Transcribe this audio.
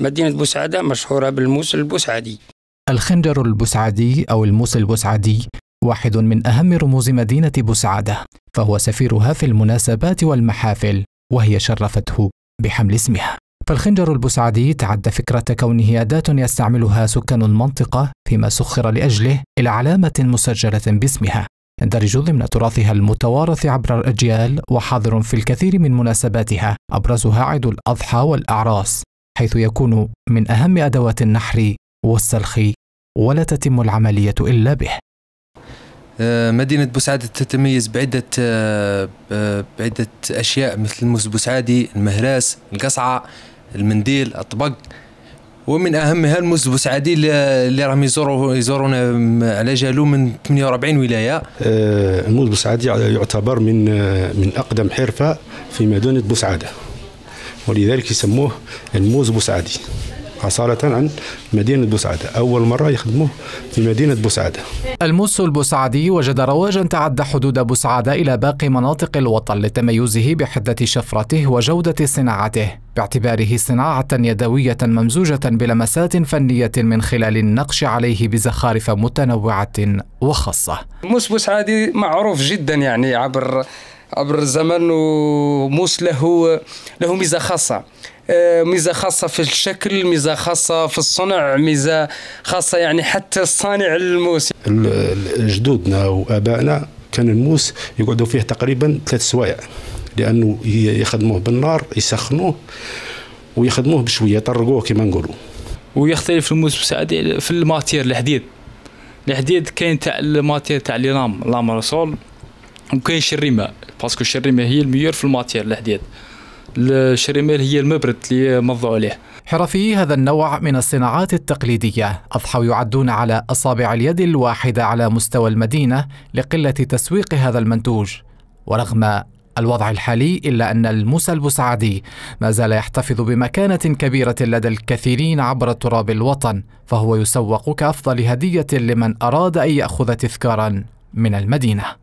مدينة بوسعادة مشهورة بالموس البوسعدي الخنجر البوسعدي أو الموس البوسعدي واحد من أهم رموز مدينة بوسعادة فهو سفيرها في المناسبات والمحافل وهي شرفته بحمل اسمها فالخنجر البسعدي تعدى فكرة كونه أداة يستعملها سكان المنطقة فيما سخر لأجله إلى علامة مسجلة باسمها يندرج ضمن تراثها المتوارث عبر الأجيال وحاضر في الكثير من مناسباتها أبرزها عيد الأضحى والأعراس حيث يكون من أهم أدوات النحر والسلخ ولا تتم العملية إلا به آه، مدينة بوسعادة تتميز بعدة آه، آه، بعدة أشياء مثل الموس بوسعادي المهراس القصعة المنديل الطبق ومن أهمها الموس بوسعادي اللي راهم يزوروا يزورونا على جالو من 48 ولاية الموس بوسعادي يعتبر من من أقدم حرفة في مدينة بوسعادة ولذلك يسموه الموز بوسعدي أصالة عن مدينة بوسعادة أول مرة يخدموه في مدينة بوسعادة الموس البوسعدي وجد رواجا تعدى حدود بوسعادة إلى باقي مناطق الوطن لتميزه بحدة شفرته وجودة صناعته باعتباره صناعة يدوية ممزوجة بلمسات فنية من خلال النقش عليه بزخارف متنوعة وخاصة موس بوسعادي معروف جدا يعني عبر عبر الزمن وموس له له ميزه خاصه آه، ميزه خاصه في الشكل ميزه خاصه في الصنع ميزه خاصه يعني حتى الصانع الموس جدودنا وابائنا كان الموس يقعدوا فيه تقريبا ثلاث سوايع لانه يخدموه بالنار يسخنوه ويخدموه بشويه يطرقوه كما نقولوا ويختلف الموس في الماتير الحديد الحديد كاين تاع الماتير تاع لي لام لام رسول وكاين شريمه باسكو الشريمه هي الميور في الماتير الحديد الشريمة هي المبرد اللي مضوا عليه حرفي هذا النوع من الصناعات التقليدية أضحوا يعدون على أصابع اليد الواحدة على مستوى المدينة لقلة تسويق هذا المنتوج ورغم الوضع الحالي إلا أن الموسى البسعدي ما زال يحتفظ بمكانة كبيرة لدى الكثيرين عبر تراب الوطن فهو يسوق كأفضل هدية لمن أراد أن يأخذ تذكارا من المدينه